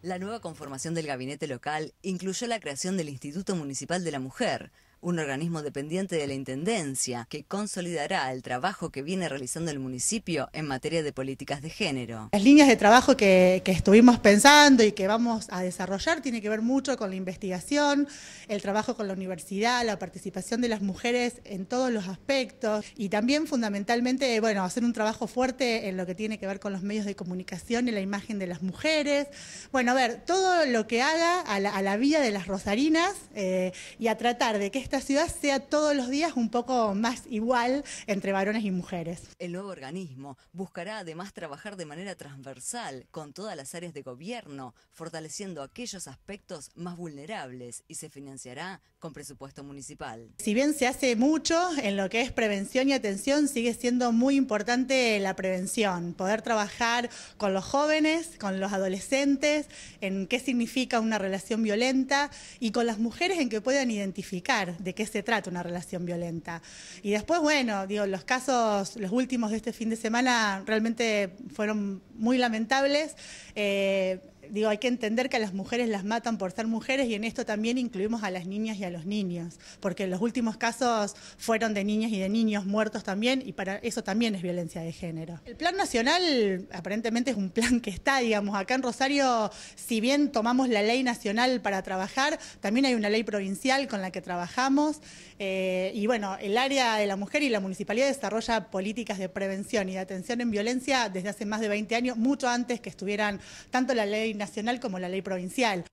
La nueva conformación del gabinete local incluyó la creación del Instituto Municipal de la Mujer, un organismo dependiente de la Intendencia que consolidará el trabajo que viene realizando el municipio en materia de políticas de género. Las líneas de trabajo que, estuvimos pensando y que vamos a desarrollar tiene que ver mucho con la investigación, el trabajo con la universidad, la participación de las mujeres en todos los aspectos y también fundamentalmente bueno, hacer un trabajo fuerte en lo que tiene que ver con los medios de comunicación y la imagen de las mujeres. Bueno, a ver, todo lo que haga a la, vía de las rosarinas eh, y a tratar de que esta ciudad sea todos los días un poco más igual entre varones y mujeres. El nuevo organismo buscará además trabajar de manera transversal con todas las áreas de gobierno, fortaleciendo aquellos aspectos más vulnerables y se financiará con presupuesto municipal. Si bien se hace mucho en lo que es prevención y atención, sigue siendo muy importante la prevención, poder trabajar con los jóvenes, con los adolescentes, en qué significa una relación violenta y con las mujeres en que puedan identificar de qué se trata una relación violenta. Y después, bueno, digo, los casos, los últimos de este fin de semana realmente fueron muy lamentables. Eh, digo, hay que entender que a las mujeres las matan por ser mujeres y en esto también incluimos a las niñas y a los niños, porque los últimos casos fueron de niñas y de niños muertos también y para eso también es violencia de género. El Plan Nacional aparentemente es un plan que está, digamos, acá en Rosario, si bien tomamos la ley nacional para trabajar, también hay una ley provincial con la que trabajamos eh, y bueno, el área de la mujer y la municipalidad desarrolla políticas de prevención y de atención en violencia desde hace más de 20 años, mucho antes que estuvieran tanto la ley nacional como la ley provincial.